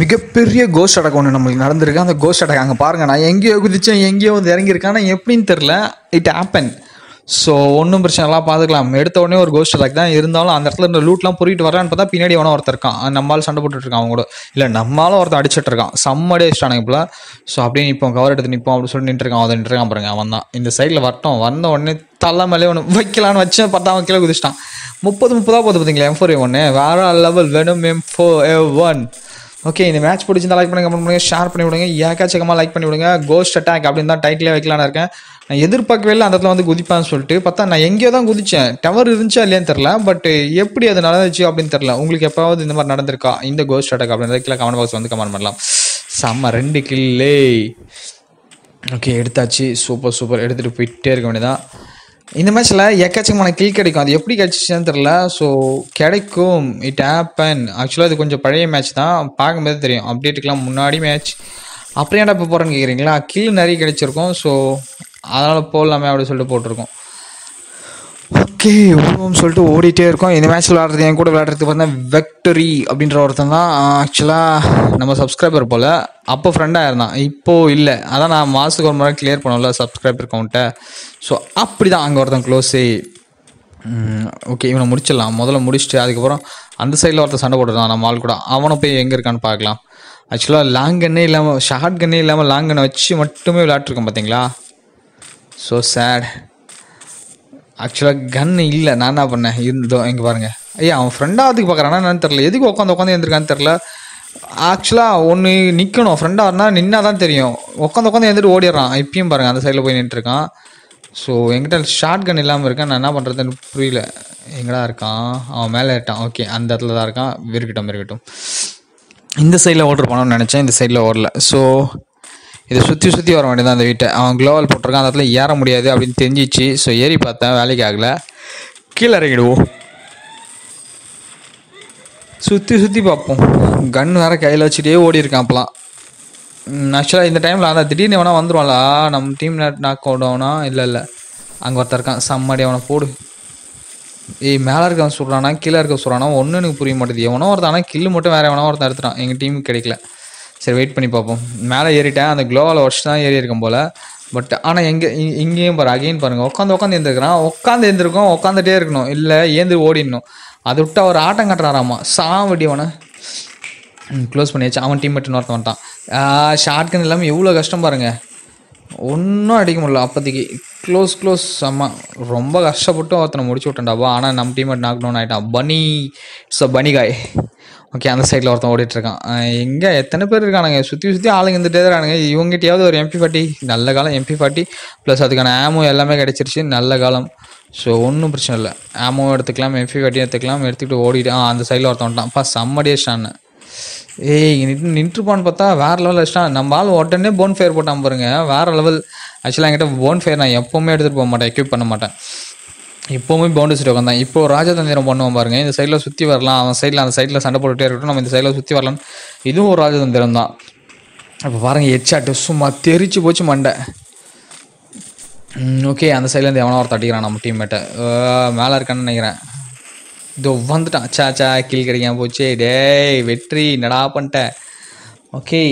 மிகப்பெரிய கோஸ்ட் அடக்கம் ஒன்று நம்மளுக்கு நடந்திருக்கு அந்த கோஸ்ட் அடக்கம் அங்கே பாருங்கள் நான் எங்கேயோ குதிச்சேன் எங்கேயோ வந்து இறங்கியிருக்கேன் ஆனால் எப்படின்னு தெரில இட் ஆப்பன் ஸோ ஒன்றும் பிரச்சனை எல்லாம் பார்த்துக்கலாம் எடுத்த உடனே ஒரு கோஸ்ட் அட்டாக் தான் இருந்தாலும் அந்த இடத்துல இந்த லூட்லாம் பொறிட்டு வரான்னு பார்த்தா பின்னாடி ஒன்று ஒருத்தர் இருக்கான் நம்மளால் சண்டை போட்டுருக்கான் அவங்க கூட இல்லை நம்மளால ஒருத்தர் அடிச்சுட்டு இருக்கான் செம்மடி அடிச்சிட்டானு இப்போ ஸோ அப்படியே நிற்போம் கவர் எடுத்து நிற்போம் அப்படின்னு சொல்லி நின்றுருக்கான் அதை நின்றுருக்கான் பாருங்க அவன் தான் இந்த சைடில் வரட்டும் வந்த உடனே தள்ள மேலே ஒன்று வைக்கலான்னு வச்சு பார்த்தா அவன் கீழே குதிச்சிட்டான் முப்பது முப்பதாக போகுது பார்த்தீங்களா எம் ஃபோர் ஏ ஒன்று வேற லெவல் வேணும் M four A one okay இந்த மேட்ச் பிடிச்சிருந்தா லைக் பண்ணுங்க கமெண்ட் பண்ணுங்க ஷேர் பண்ணி விடுங்க ஏக்காச்சக்கமாக லைக் பண்ணி விடுங்க கோஸ்ட் அட்டாக் அப்படின்னு தான் டைட்டிலே வைக்கலான்னு இருக்கேன் நான் எதிர்பார்க்கவே இல்லை அந்த இடத்துல வந்து குதிப்பான்னு சொல்லிட்டு பார்த்தா நான் எங்கேயோ தான் குதிச்சேன் டவர் இருந்துச்சா இல்லையான்னு தெரில பட் எப்படி அது நடந்துச்சு அப்படின்னு தெரில உங்களுக்கு எப்பாவது இந்த மாதிரி நடந்திருக்கா இந்த கோஸ்ட் அட்டாக் அப்படின்னு கீழே கமெண்ட் பாக்ஸ் வந்து கமெண்ட் பண்ணலாம் செம்ம ரெண்டு கில்லே ஓகே எடுத்தாச்சு சூப்பர் சூப்பர் எடுத்துகிட்டு போயிட்டே இருக்க வேண்டியதான் இந்த மேட்ச்சில் எக்கச்சக்கமான கில் கிடைக்கும் அது எப்படி கிடைச்சிச்சுன்னு தெரில ஸோ கிடைக்கும் இட் ஆப்பன் ஆக்சுவலாக அது கொஞ்சம் பழைய மேட்ச் தான் பார்க்கும்போது தெரியும் அப்டேட்டுக்கெலாம் முன்னாடி மேட்ச் அப்படியே என்ன போகிறேன்னு கேட்குறீங்களா கில் நிறைய கிடைச்சிருக்கும் ஸோ அதனால் போடலாமே அப்படின்னு சொல்லிட்டு போட்டிருக்கோம் ஓகே ஓம் சொல்லிட்டு ஓடிட்டே இருக்கோம் இந்த மேட்ச் விளாட்றது என் கூட விளையாடுறதுக்கு பார்த்தீங்கன்னா வெக்டரி அப்படின்ற ஒருத்தன் தான் ஆக்சுவலாக நம்ம சப்ஸ்கிரைபர் போல் அப்போ ஃப்ரெண்டாக இருந்தான் இப்போது இல்லை அதான் நான் மாதத்துக்கு ஒரு முறை கிளியர் பண்ணல சப்ஸ்கிரைபர் கவுண்ட்டை ஸோ அப்படி தான் அங்கே ஒருத்தன் க்ளோஸு ஓகே இவனை முடிச்சிடலாம் முதல்ல முடிச்சுட்டு அதுக்கப்புறம் அந்த சைடில் ஒருத்தன் சண்டை போட்டுருந்தான் நம்ம ஆள் கூட அவனை போய் எங்கே இருக்கான்னு பார்க்கலாம் ஆக்சுவலாக லாங் கன்னே இல்லாமல் ஷார்ட் கன்னே இல்லாமல் லாங் கன்னை வச்சு மட்டுமே விளாட்ருக்கோம் பார்த்தீங்களா ஸோ சேட் ஆக்சுவலாக கன் இல்லை நான் என்ன பண்ணேன் இருந்தோம் இங்கே பாருங்கள் ஐயா அவன் ஃப்ரெண்டாக அதுக்கு பார்க்குறானா என்னன்னு தெரில எதுக்கு உட்காந்து உட்காந்து எழுந்திருக்கான்னு தெரில ஆக்சுவலாக ஒன்று நிற்கணும் ஃப்ரெண்டாக இருந்தால் நின்னா தான் தெரியும் உட்காந்து உட்காந்து எழுந்துட்டு ஓடிடுறான் இப்பயும் பாருங்கள் அந்த சைடில் போய் நின்றுருக்கான் ஸோ எங்கிட்ட ஷார்ட் கன் இல்லாமல் இருக்கேன் நான் என்ன பண்ணுறதுன்னு புரியல எங்கடா இருக்கான் அவன் மேலே இருட்டான் ஓகே அந்த இடத்துல தான் இருக்கான் விருக்கட்டும் இருக்கட்டும் இந்த சைடில் ஓட்ரு பண்ணணும்னு நினச்சேன் இந்த சைடில் ஓடல ஸோ இதை சுற்றி சுற்றி வர வேண்டியதான் அந்த வீட்டை அவன் க்ளோவல் போட்டிருக்கான் அந்த இடத்துல ஏற முடியாது அப்படின்னு தெரிஞ்சிச்சு ஸோ ஏறி பார்த்தேன் வேலைக்கு ஆகல கீழே இறங்கிடுவோம் சுற்றி சுற்றி பார்ப்போம் கன் வேறு கையில் வச்சுட்டே ஓடி இருக்கான் அப்போலாம் ஆக்சுவலாக இந்த டைமில் அந்த திடீர்னு வேணால் வந்துடுவான்ல நம்ம டீம் நாக் அவுட் இல்லை இல்லை அங்கே ஒருத்தர் இருக்கான் சம்மடி அவனை போடு ஏய் மேலே இருக்க சொல்கிறானா கீழே இருக்க சொல்கிறானா ஒன்றும் எனக்கு புரிய மாட்டேது எவனோ ஒருத்தானா கில்லு மட்டும் வேறு எவனோ ஒருத்தன் எடுத்துட்டான் எங்கள் டீமுக்கு கிடைக்கல சரி வெயிட் பண்ணி பார்ப்போம் மேலே ஏறிட்டேன் அந்த க்ளோவால் ஒர்ஷ் தான் ஏறி இருக்கும் போல் பட் ஆனால் எங்கே இங்கேயும் பாரு அகெயின் பாருங்கள் உட்காந்து உட்காந்து எழுந்திருக்கிறான் உட்காந்து எழுந்திருக்கோம் உட்காந்துட்டே இருக்கணும் இல்லை ஏந்து ஓடிடணும் அதை விட்டு அவர் ஆட்டம் கட்டுறாராமா சாவடி அவனை க்ளோஸ் பண்ணியாச்சு அவன் டீம் மட்டும் ஒருத்தன் வந்தான் ஷார்ட்கன் இல்லாமல் எவ்வளோ கஷ்டம் பாருங்கள் ஒன்றும் அடிக்க முடியல அப்போதைக்கு க்ளோஸ் க்ளோஸ் அம்மா ரொம்ப கஷ்டப்பட்டு ஒருத்தனை முடிச்சு விட்டேன்டாப்பா ஆனால் நம்ம டீம் மட்டும் டவுன் ஆகிட்டான் பனி இட்ஸ் அ பனி காய் ஓகே அந்த சைடில் ஒருத்தன் ஓடிட்டுருக்கான் எங்கே எத்தனை பேர் இருக்கானுங்க சுற்றி சுற்றி ஆளுங்க இருந்துகிட்டே தான் இருக்கானுங்க இவங்ககிட்டயாவது ஒரு எம்பி ஃபார்ட்டி நல்ல காலம் எம்பி ஃபார்ட்டி ப்ளஸ் அதுக்கான ஆமோ எல்லாமே கிடச்சிருச்சு நல்ல காலம் ஸோ ஒன்றும் பிரச்சனை இல்லை ஆமோ எடுத்துக்கலாம் எம்பி ஃபார்ட்டி எடுத்துக்கலாம் எடுத்துக்கிட்டு ஓடிட்டு ஆ அந்த சைடில் ஒருத்தன் வந்துட்டான் சம்மடியே செம்மடியேஷான்னு ஏய் நின்று நின்றுப்பான்னு பார்த்தா வேறு லெவலில் அடிச்சிட்டான் நம்ம ஆள் உடனே போன் ஃபயர் போட்டான் பாருங்க வேறு லெவல் ஆக்சுவலாக என்கிட்ட போன் ஃபயர் நான் எப்போவுமே எடுத்துகிட்டு போக மாட்டேன் எக்யூப் பண்ண மாட்டேன் இப்போவுமே பவுண்டரி டோக்கன் தான் இப்போ ராஜதந்திரம் பண்ணுவோம் பாருங்க இந்த சைடில் சுற்றி வரலாம் அவன் சைடில் அந்த சைடில் சண்டை போட்டுகிட்டே இருக்கட்டும் நம்ம இந்த சைடில் சுற்றி வரலாம் இதுவும் ஒரு ராஜதந்திரம் தான் அப்போ பாருங்கள் எச்சாட்டு சும்மா தெரிச்சு போச்சு மண்டை ஓகே அந்த சைட்லேருந்து எவனோ ஒரு அடிக்கிறான் நம்ம டீம்மேட்டை மேலே இருக்கான்னு நினைக்கிறேன் இதோ வந்துட்டான் சா சா கீழ் கிடைக்காம போச்சு டேய் வெற்றி நடா பண்ணிட்டேன் ஓகே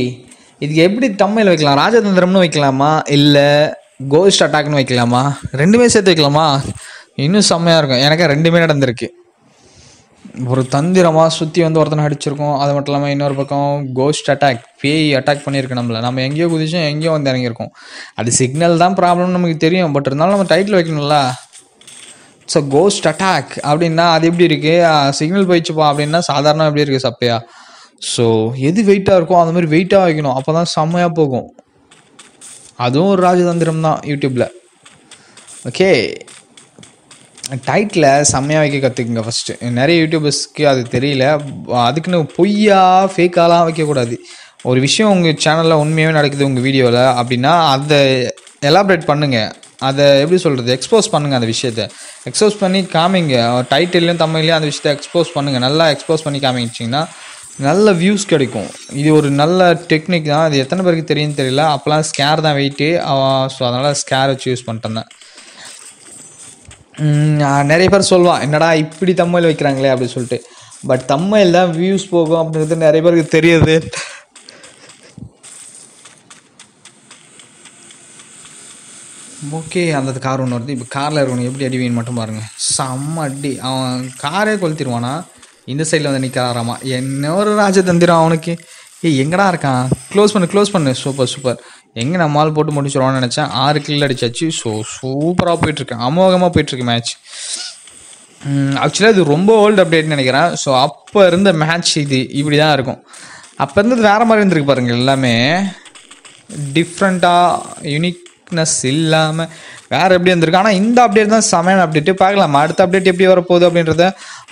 இதுக்கு எப்படி தம்மையில் வைக்கலாம் ராஜதந்திரம்னு வைக்கலாமா இல்லை கோஸ்ட் அட்டாக்னு வைக்கலாமா ரெண்டுமே சேர்த்து வைக்கலாமா இன்னும் செம்மையாக இருக்கும் எனக்கு ரெண்டுமே நடந்திருக்கு ஒரு தந்திரமாக சுற்றி வந்து ஒருத்தனை அடிச்சிருக்கோம் அது மட்டும் இல்லாமல் இன்னொரு பக்கம் கோஸ்ட் அட்டாக் பேய் அட்டாக் பண்ணியிருக்கு நம்மளை நம்ம எங்கேயோ குதிச்சோம் எங்கேயோ வந்து இறங்கியிருக்கோம் அது சிக்னல் தான் ப்ராப்ளம்னு நமக்கு தெரியும் பட் இருந்தாலும் நம்ம டைட்டில் வைக்கணும்ல ஸோ கோஸ்ட் அட்டாக் அப்படின்னா அது எப்படி இருக்குது சிக்னல் போயிடுச்சுப்பா அப்படின்னா சாதாரண எப்படி இருக்குது சப்பையா ஸோ எது வெயிட்டாக இருக்கோ அந்த மாதிரி வெயிட்டாக வைக்கணும் அப்போ தான் செம்மையாக போகும் அதுவும் ஒரு ராஜதந்திரம் தான் யூடியூப்பில் ஓகே டைட்டில் செம்மையாக வைக்க கற்றுக்குங்க ஃபஸ்ட்டு நிறைய யூடியூபர்ஸ்க்கு அது தெரியல அதுக்குன்னு பொய்யா ஃபேக்காலாம் வைக்கக்கூடாது ஒரு விஷயம் உங்கள் சேனலில் உண்மையாகவே நடக்குது உங்கள் வீடியோவில் அப்படின்னா அதை எலாபரேட் பண்ணுங்கள் அதை எப்படி சொல்கிறது எக்ஸ்போஸ் பண்ணுங்கள் அந்த விஷயத்த எக்ஸ்போஸ் பண்ணி காமிங்க டைட்டில்லையும் தமிழ்லையும் அந்த விஷயத்த எக்ஸ்போஸ் பண்ணுங்கள் நல்லா எக்ஸ்போஸ் பண்ணி காமிச்சிங்கன்னா நல்ல வியூஸ் கிடைக்கும் இது ஒரு நல்ல டெக்னிக் தான் அது எத்தனை பேருக்கு தெரியும்னு தெரியல அப்போலாம் ஸ்கேர் தான் வெயிட்டு ஸோ அதனால் ஸ்கேர் வச்சு யூஸ் பண்ணிட்டேன் நிறைய பேர் சொல்லுவான் என்னடா இப்படி தம்மையில் வைக்கிறாங்களே அப்படின்னு சொல்லிட்டு பட் தம்மையில் தான் வியூஸ் போகும் அப்படிங்கிறது நிறைய பேருக்கு தெரியுது ஓகே அந்த கார் ஒன்று வருது இப்போ காரில் இருக்கணும் எப்படி அடிவின்னு மட்டும் பாருங்கள் செம்ம அடி அவன் காரே கொளுத்திடுவானா இந்த சைடில் வந்து நிற்கிறாராமா என்ன ஒரு தந்திரம் அவனுக்கு ஏய் எங்கடா இருக்கான் க்ளோஸ் பண்ணு க்ளோஸ் பண்ணு சூப்பர் சூப்பர் எங்கே நம்மால் போட்டு முடிச்சிடுவான்னு நினச்சேன் ஆறு கில் அடிச்சாச்சு ஸோ சூப்பராக போயிட்டுருக்கேன் அமோகமாக போயிட்டுருக்கு மேட்ச் ஆக்சுவலாக இது ரொம்ப ஓல்டு அப்டேட்னு நினைக்கிறேன் ஸோ அப்போ இருந்த மேட்ச் இது இப்படி தான் இருக்கும் அப்போ இருந்தது வேறு மாதிரி இருந்திருக்கு பாருங்கள் எல்லாமே டிஃப்ரெண்ட்டாக யூனிக்னஸ் இல்லாமல் வேறு எப்படி இருந்திருக்கு ஆனால் இந்த அப்டேட் தான் சமையல் அப்டேட் பார்க்கலாம் அடுத்த அப்டேட் எப்படி வரப்போகுது அப்படின்றத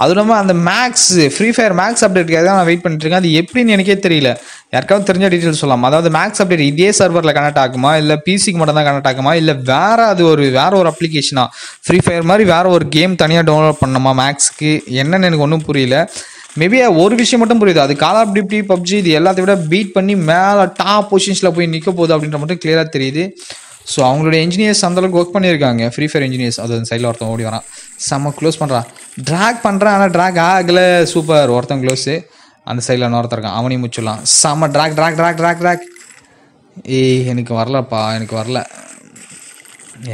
அது இல்லாமல் அந்த மேக்ஸ் ஃப்ரீ ஃபயர் மேக்ஸ் அப்டேட்டுக்காக தான் நான் வெயிட் பண்ணிட்டு இருக்கேன் அது எப்படின்னு எனக்கே தெரியல யாருக்காவது தெரிஞ்ச டீட்டெயில் சொல்லலாம் அதாவது மேக்ஸ் அப்டேட் இதே சர்வரில் கனெக்ட் ஆகுமா இல்லை பிசிக்கு மட்டும் தான் கனெக்ட் ஆகுமா இல்லை வேறு அது ஒரு வேறு ஒரு அப்ளிகேஷனா ஃப்ரீ ஃபயர் மாதிரி வேற ஒரு கேம் தனியாக டவுன்லோட் பண்ணணுமா மேக்ஸ்க்கு என்னென்னு எனக்கு ஒன்றும் புரியல மேபி ஒரு விஷயம் மட்டும் புரியுது அது கால் ஆஃப் டியூட்டி பப்ஜி இது எல்லாத்தையும் விட பீட் பண்ணி மேலே டாப் பொசிஷன்ஸில் போய் நிற்க போகுது அப்படின்ற மட்டும் கிளியராக தெரியுது ஸோ அவங்களோட இன்ஜினியர்ஸ் அந்தளவுக்கு ஒர்க் பண்ணியிருக்காங்க ஃப்ரீ ஃபயர் இன்ஜினியர்ஸ் அது சைடில் ஒருத்தன் ஓடி வரான் செம்ம க்ளோஸ் பண்ணுறான் ட்ராக் பண்ணுறான் ஆனால் ட்ராக் ஆகலை சூப்பர் ஒருத்தன் க்ளோஸு அந்த சைடில் இன்னொருத்தர் இருக்கான் அவனையும் முச்சிடலாம் செம்ம track track track track track ஏய் எனக்கு வரலப்பா எனக்கு வரல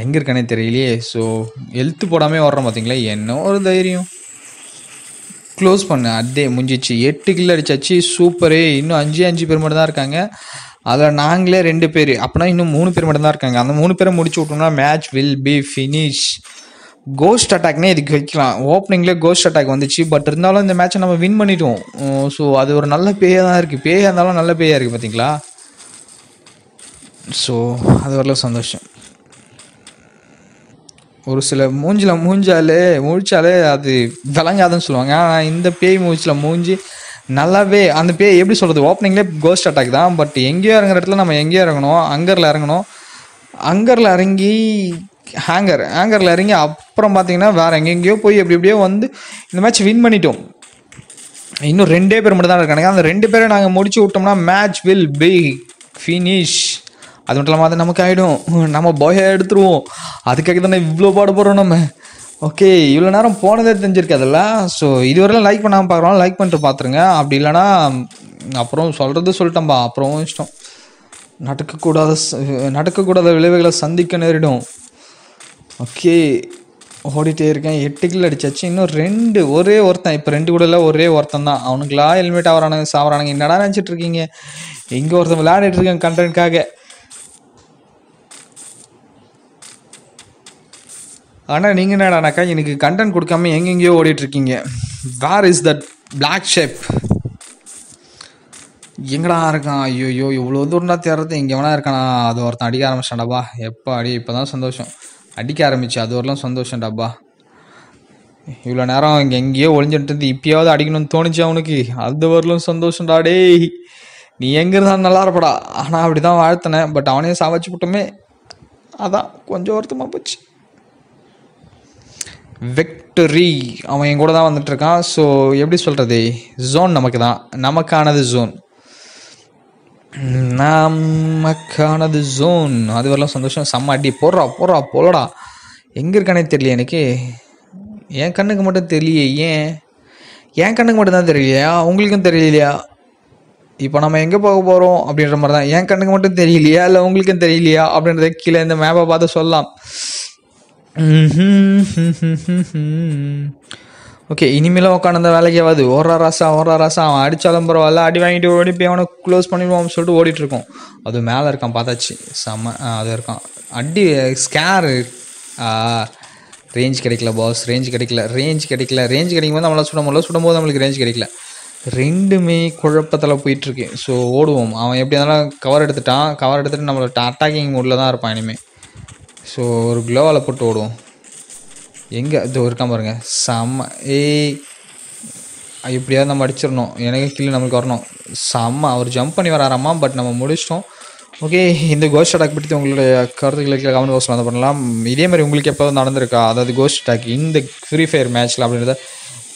எங்கே இருக்கானே தெரியலையே ஸோ ஹெல்த்து போடாமல் வர்றோம் பார்த்தீங்களா என்ன ஒரு தைரியம் க்ளோஸ் பண்ணு அதே முடிஞ்சிச்சு எட்டு கில்லு அடிச்சாச்சு சூப்பரே இன்னும் அஞ்சு அஞ்சு பேர் மட்டும் தான் இருக்காங்க அதில் நாங்களே ரெண்டு பேர் அப்படின்னா இன்னும் மூணு பேர் மட்டும்தான் இருக்காங்க அந்த மூணு பேரை முடிச்சு விட்டோம்னா match will be finish ghost அட்டாக்னே இதுக்கு வைக்கலாம் ஓப்பனிங்லேயே கோஸ்ட் அட்டாக் வந்துச்சு பட் இருந்தாலும் இந்த மேட்ச்சை நம்ம வின் பண்ணிட்டோம் ஸோ அது ஒரு நல்ல பேயாக தான் இருக்குது பேயாக இருந்தாலும் நல்ல பேயாக இருக்குது பார்த்தீங்களா ஸோ அது வரல சந்தோஷம் ஒரு சில மூஞ்சில் மூஞ்சாலே மூழ்ச்சாலே அது விளங்காதுன்னு சொல்லுவாங்க ஆனால் இந்த பேய் மூச்சில் மூஞ்சி நல்லாவே அந்த பே எப்படி சொல்கிறது ஓப்பனிங்லே கோஸ்ட் அட்டாக் தான் பட் எங்கேயோ இறங்குற இடத்துல நம்ம எங்கேயோ இறங்கணும் அங்கரில் இறங்கணும் அங்கரில் இறங்கி ஹேங்கர் ஹேங்கரில் இறங்கி அப்புறம் பார்த்தீங்கன்னா வேறு எங்கெங்கேயோ போய் எப்படி எப்படியோ வந்து இந்த மேட்ச் வின் பண்ணிட்டோம் இன்னும் ரெண்டே பேர் மட்டும் தான் இருக்காங்க அந்த ரெண்டு பேரை நாங்கள் முடிச்சு விட்டோம்னா மேட்ச் வில் பி ஃபினிஷ் அது மட்டும் இல்லாமல் அது நமக்கு ஆகிடும் நம்ம பாயை எடுத்துருவோம் அதுக்காக தானே இவ்வளோ பாடுபடுறோம் நம்ம ஓகே இவ்வளோ நேரம் போனதே தெரிஞ்சிருக்காதுல்ல ஸோ இதுவரையிலும் லைக் பண்ணாமல் பார்க்குறோம் லைக் பண்ணிட்டு பார்த்துருங்க அப்படி இல்லைனா அப்புறம் சொல்கிறது சொல்லிட்டோம்பா அப்புறம் இஷ்டம் நடக்கக்கூடாத நடக்கக்கூடாத விளைவுகளை சந்திக்க நேரிடும் ஓகே ஓடிட்டே இருக்கேன் எட்டு கிலோ அடிச்சாச்சு இன்னும் ரெண்டு ஒரே ஒருத்தன் இப்போ ரெண்டு கூட இல்லை ஒரே ஒருத்தன் தான் அவனுங்களா ஹெல்மெட் ஆகிறானுங்க சாப்பிட்றானுங்க என்னடா நினச்சிட்டு இருக்கீங்க இங்கே ஒருத்தன் விளையாடிட்டு இருக்கேன் கண்டனுக்காக ஆனால் நீங்கள் என்னடானாக்கா எனக்கு கண்டென்ட் கொடுக்காம எங்கெங்கேயோ ஓடிட்டுருக்கீங்க where is that black shape எங்கடா இருக்கான் ஐயோயோ இவ்வளோ தூரம்னா தேர்றது இங்கே வேணா இருக்கானா அது ஒருத்தன் அடிக்க ஆரம்பிச்சிட்டான்டாப்பா எப்போ அடி இப்போ தான் சந்தோஷம் அடிக்க ஆரம்பிச்சு அது வரலாம் சந்தோஷம்டாப்பா இவ்வளோ நேரம் இங்கே எங்கேயோ ஒளிஞ்சிட்டு இருந்து இப்பயாவது அடிக்கணும்னு தோணுச்சு அவனுக்கு அது வரலும் சந்தோஷம்டா டே நீ எங்கே இருந்தாலும் நல்லா இருப்படா ஆனால் அப்படி தான் வாழ்த்தினேன் பட் அவனையும் சாவச்சு போட்டோமே அதான் கொஞ்சம் வருத்தமாக போச்சு வெக்டரி அவன் என் கூட தான் வந்துட்டுருக்கான் ஸோ எப்படி சொல்கிறது ஜோன் நமக்கு தான் நமக்கானது ஜோன் நமக்கானது ஜோன் அது வரலாம் சந்தோஷம் செம்ம அடி போடுறா போடுறா போலடா எங்கே இருக்கானே தெரியல எனக்கு என் கண்ணுக்கு மட்டும் தெரியலையே ஏன் என் கண்ணுக்கு மட்டும்தான் தெரியலையா உங்களுக்கும் தெரியலையா இப்போ நம்ம எங்கே போக போகிறோம் அப்படின்ற மாதிரி தான் என் கண்ணுக்கு மட்டும் தெரியலையா இல்லை உங்களுக்கும் தெரியலையா அப்படின்றத கீழே இந்த மேப்பை பார்த்து சொல்லலாம் ஓகே mm-hmm. இனிமேலும் உட்காந்து வேலைக்காவது ஓரா ராசா ஓரா ராசா அவன் அடித்தாலும் பரவாயில்ல அடி வாங்கிட்டு ஓடி போய் அவனை க்ளோஸ் பண்ணிடுவான் சொல்லிட்டு ஓடிட்டுருக்கோம் அது மேலே இருக்கான் பார்த்தாச்சு செம்ம அது இருக்கான் அடி ஸ்கேரு ரேஞ்ச் கிடைக்கல பாஸ் ரேஞ்ச் கிடைக்கல ரேஞ்ச் கிடைக்கல ரேஞ்ச் போது நம்மளால் போல சுடும் சுடும்போது நம்மளுக்கு ரேஞ்ச் கிடைக்கல ரெண்டுமே குழப்பத்தில் போயிட்டுருக்கு ஸோ ஓடுவோம் அவன் எப்படி இருந்தாலும் கவர் எடுத்துட்டான் கவர் எடுத்துகிட்டு நம்மளோட அட்டாக்கிங் மூடில் தான் இருப்பான் இனிமேல் ஸோ ஒரு க்ளோவால் போட்டு ஓடுவோம் எங்கே இது இருக்கா பாருங்க செம்ம ஏய் எப்படியாவது நம்ம அடிச்சிடணும் எனக்கு கீழே நம்மளுக்கு வரணும் செம்ம அவர் ஜம்ப் பண்ணி வராராமா பட் நம்ம முடிச்சிட்டோம் ஓகே இந்த கோஸ்ட் அட்டாக் பற்றி உங்களுடைய கருத்துக்களை கமெண்ட் பாக்ஸில் வந்து பண்ணலாம் இதே மாதிரி உங்களுக்கு எப்போதும் நடந்திருக்கா அதாவது கோஸ்ட் அட்டாக் இந்த ஃப்ரீ ஃபயர் மேட்ச்சில் அப்படின்றத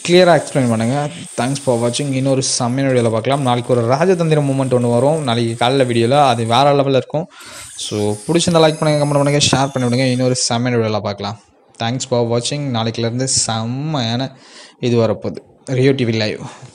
கிளியராக எக்ஸ்பிளைன் பண்ணுங்கள் தேங்க்ஸ் ஃபார் வாட்சிங் இன்னொரு செம்மையான வீடியோவில் பார்க்கலாம் நாளைக்கு ஒரு ராஜதந்திர மூமெண்ட் ஒன்று வரும் நாளைக்கு காலைல வீடியோவில் அது வேறு லெவலில் இருக்கும் ஸோ பிடிச்சிருந்தா லைக் பண்ணுங்கள் கமெண்ட் பண்ணுங்கள் ஷேர் பண்ணி விடுங்க இன்னொரு செம்மையான வீடியோவில் பார்க்கலாம் தேங்க்ஸ் ஃபார் வாட்சிங் நாளைக்குலேருந்து செம்மையான இது வரப்போகுது ரியோ டிவி லைவ்